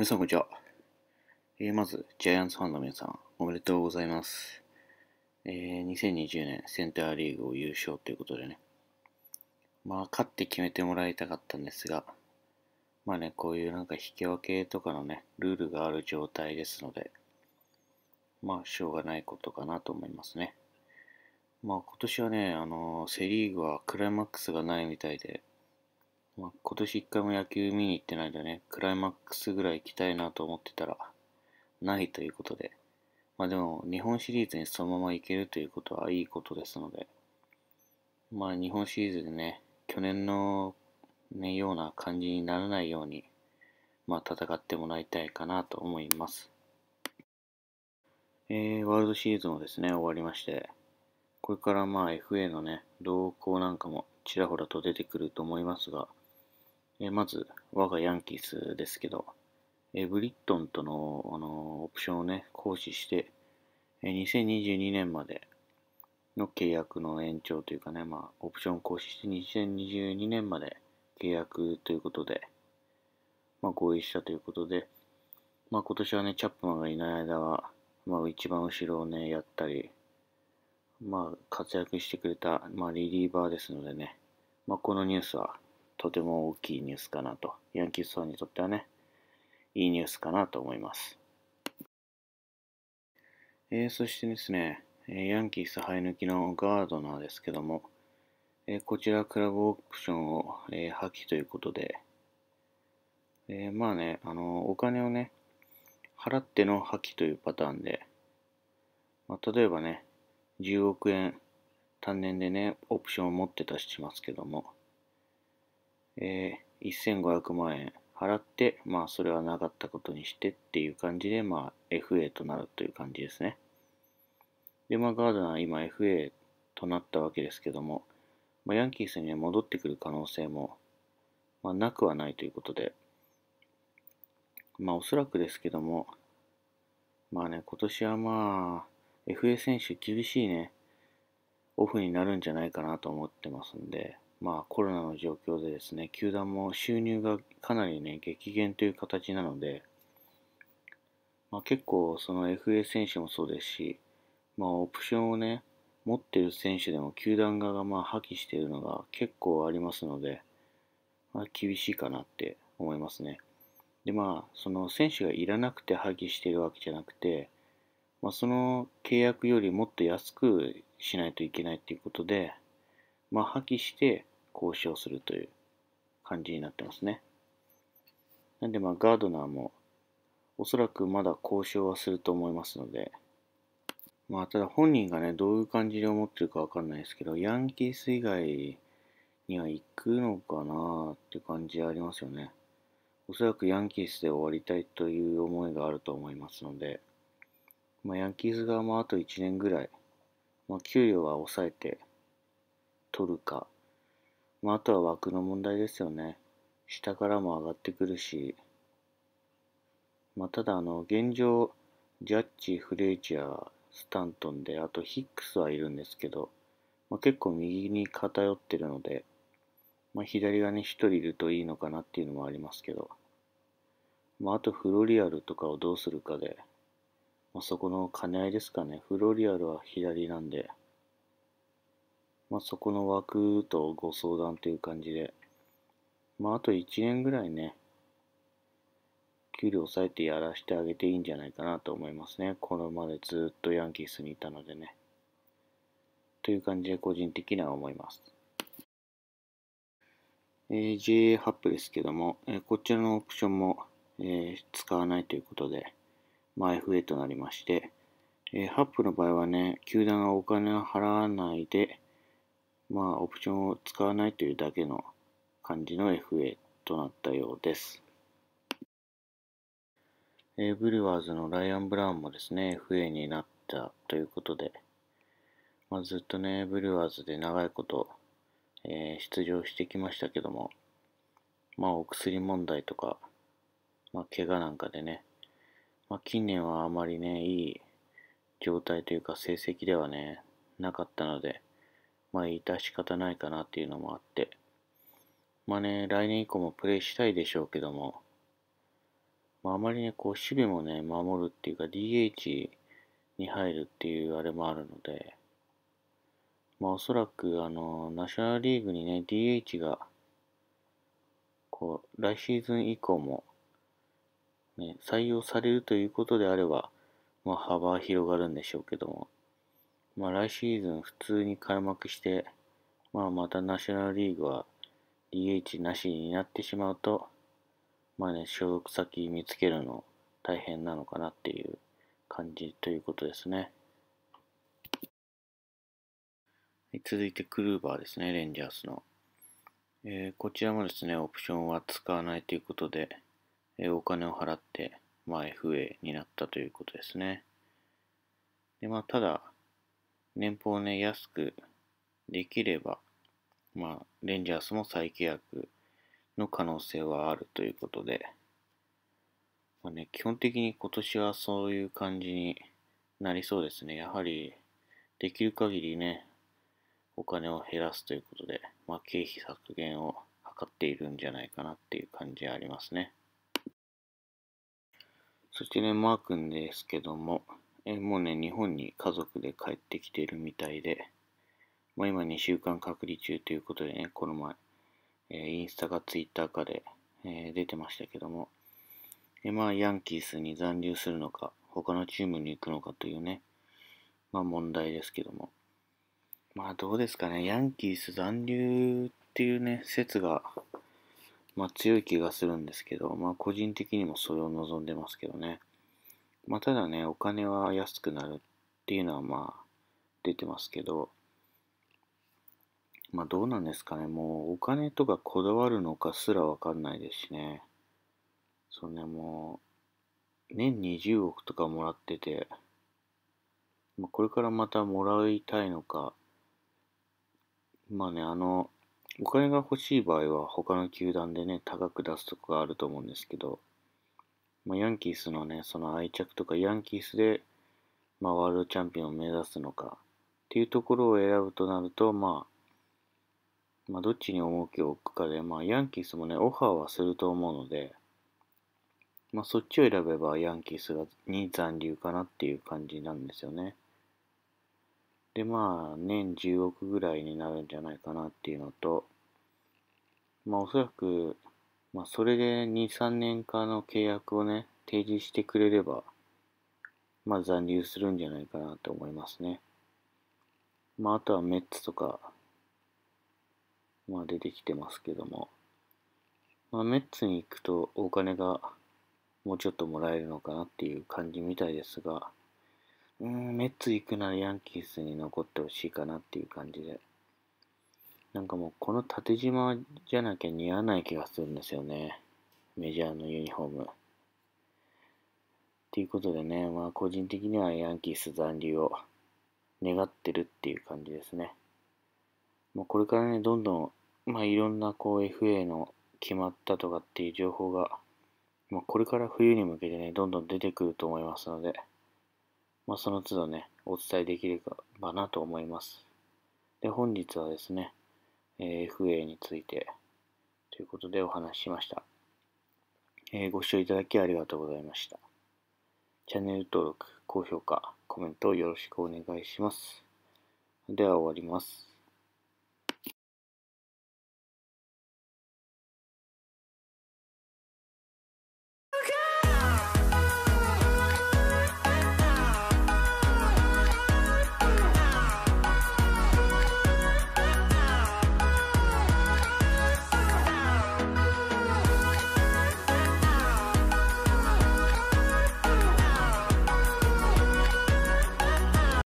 皆さん、こんにちは。えー、まず、ジャイアンツファンの皆さん、おめでとうございます。えー、2020年、センターリーグを優勝ということでね。まあ、勝って決めてもらいたかったんですが、まあね、こういうなんか引き分けとかのね、ルールがある状態ですので、まあ、しょうがないことかなと思いますね。まあ、今年はね、あのー、セリーグはクライマックスがないみたいで、まあ、今年一回も野球見に行ってないんね、クライマックスぐらい行きたいなと思ってたら、ないということで、まあでも、日本シリーズにそのまま行けるということはいいことですので、まあ日本シリーズでね、去年の、ね、ような感じにならないように、まあ戦ってもらいたいかなと思います。えー、ワールドシリーズもですね、終わりまして、これからまあ FA のね、動向なんかもちらほらと出てくると思いますが、えまず、我がヤンキースですけど、えブリットンとの、あのオプションをね、行使して、え2022年までの契約の延長というかね、まあ、オプションを行使して2022年まで契約ということで、まあ、合意したということで、まあ、今年はね、チャップマンがいない間は、まあ、一番後ろをね、やったり、まあ、活躍してくれた、まあ、リリーバーですのでね、まあ、このニュースはとても大きいニュースかなと、ヤンキースファンにとってはね、いいニュースかなと思います。えー、そしてですね、ヤンキース生え抜きのガードナーですけども、えこちらクラブオプションを、え破棄ということで、えまあね、あの、お金をね、払っての破棄というパターンで、まあ、例えばね、10億円単年でね、オプションを持ってたりしますけども、えー、1500万円払って、まあ、それはなかったことにしてっていう感じで、まあ、FA となるという感じですね。で、まあ、ガードナー、今 FA となったわけですけども、まあ、ヤンキースに、ね、戻ってくる可能性も、まあ、なくはないということで、まあ、おそらくですけども、まあね、今年はまあ、FA 選手厳しいね、オフになるんじゃないかなと思ってますんで、まあ、コロナの状況でですね、球団も収入がかなりね、激減という形なので、まあ、結構その FA 選手もそうですし、まあ、オプションをね、持ってる選手でも球団側がまあ破棄しているのが結構ありますので、まあ、厳しいかなって思いますね。でまあ、その選手がいらなくて破棄しているわけじゃなくて、まあ、その契約よりもっと安くしないといけないということで、まあ、破棄して、交渉するという感じになってますね。なんでまあガードナーもおそらくまだ交渉はすると思いますので、まあただ本人がね、どういう感じで思ってるかわかんないですけど、ヤンキース以外には行くのかなって感じありますよね。おそらくヤンキースで終わりたいという思いがあると思いますので、まあ、ヤンキース側もあと1年ぐらい、まあ、給料は抑えて取るかまあ、あとは枠の問題ですよね。下からも上がってくるし。まあ、ただ、あの、現状、ジャッジ、フレーチャー、スタントンで、あとヒックスはいるんですけど、まあ、結構右に偏ってるので、まあ、左がね、1人いるといいのかなっていうのもありますけど、まあ、あとフロリアルとかをどうするかで、まあ、そこの兼ね合いですかね。フロリアルは左なんで、まあ、そこの枠とご相談という感じで、まあ、あと1年ぐらいね、給料抑えてやらせてあげていいんじゃないかなと思いますね。このまでずっとヤンキースにいたのでね。という感じで個人的には思います。えー、JA ハップですけども、えー、こちらのオプションも、えー、使わないということで、まあ、FA となりまして、えー、ハップの場合はね、球団がお金を払わないで、まあ、オプションを使わないというだけの感じの FA となったようです。えー、ブルワーズのライアン・ブラウンもですね、FA になったということで、まあ、ずっとね、ブルワーズで長いこと、えー、出場してきましたけども、まあ、お薬問題とか、まあ、怪我なんかでね、まあ、近年はあまりね、いい状態というか成績ではね、なかったので、まあ、致し方ないかなっていうのもあって、まあね、来年以降もプレイしたいでしょうけども、まあ、あまりね、こう、守備もね、守るっていうか、DH に入るっていうあれもあるので、まあ、おそらく、あの、ナショナルリーグにね、DH が、こう、来シーズン以降も、ね、採用されるということであれば、まあ、幅は広がるんでしょうけども、まあ、来シーズン普通に開幕して、まあ、またナショナルリーグは DH なしになってしまうと、まあね、所属先見つけるの大変なのかなっていう感じということですね。続いてクルーバーですね、レンジャースの。えー、こちらもですね、オプションは使わないということで、えー、お金を払って、まあ、FA になったということですね。でまあ、ただ、年俸をね、安くできれば、まあ、レンジャースも再契約の可能性はあるということで、まあね、基本的に今年はそういう感じになりそうですね。やはり、できる限りね、お金を減らすということで、まあ、経費削減を図っているんじゃないかなっていう感じはありますね。そしてね、マー君ですけども、えもうね、日本に家族で帰ってきてるみたいで、まあ、今2週間隔離中ということでね、この前、えインスタかツイッターかで、え出てましたけども、えまあ、ヤンキースに残留するのか、他のチームに行くのかというね、まあ問題ですけども。まあどうですかね、ヤンキース残留っていうね、説が、まあ強い気がするんですけど、まあ個人的にもそれを望んでますけどね。まあ、ただね、お金は安くなるっていうのはまあ出てますけど、まあどうなんですかね、もうお金とかこだわるのかすらわかんないですしね、そんね、もう、年20億とかもらってて、まあ、これからまたもらいたいのか、まあね、あの、お金が欲しい場合は他の球団でね、高く出すとこがあると思うんですけど、まあ、ヤンキースのね、その愛着とか、ヤンキースで、まあ、ワールドチャンピオンを目指すのか、っていうところを選ぶとなると、まあ、まあ、どっちに重きを置くかで、まあ、ヤンキースもね、オファーはすると思うので、まあ、そっちを選べばヤンキースがに残留かなっていう感じなんですよね。で、まあ、年10億ぐらいになるんじゃないかなっていうのと、まあ、おそらく、まあ、それで2、3年間の契約をね、提示してくれれば、まあ、残留するんじゃないかなと思いますね。まあ、あとはメッツとか、まあ、出てきてますけども、まあ、メッツに行くとお金がもうちょっともらえるのかなっていう感じみたいですが、うん、メッツ行くならヤンキースに残ってほしいかなっていう感じで。なんかもうこの縦縞じゃなきゃ似合わない気がするんですよね。メジャーのユニフォーム。ということでね、まあ個人的にはヤンキース残留を願ってるっていう感じですね。まあ、これからね、どんどん、まあ、いろんなこう FA の決まったとかっていう情報が、まあ、これから冬に向けてね、どんどん出てくると思いますので、まあ、その都度ね、お伝えできればなと思います。で、本日はですね、FA についてということでお話ししました。えー、ご視聴いただきありがとうございました。チャンネル登録、高評価、コメントよろしくお願いします。では終わります。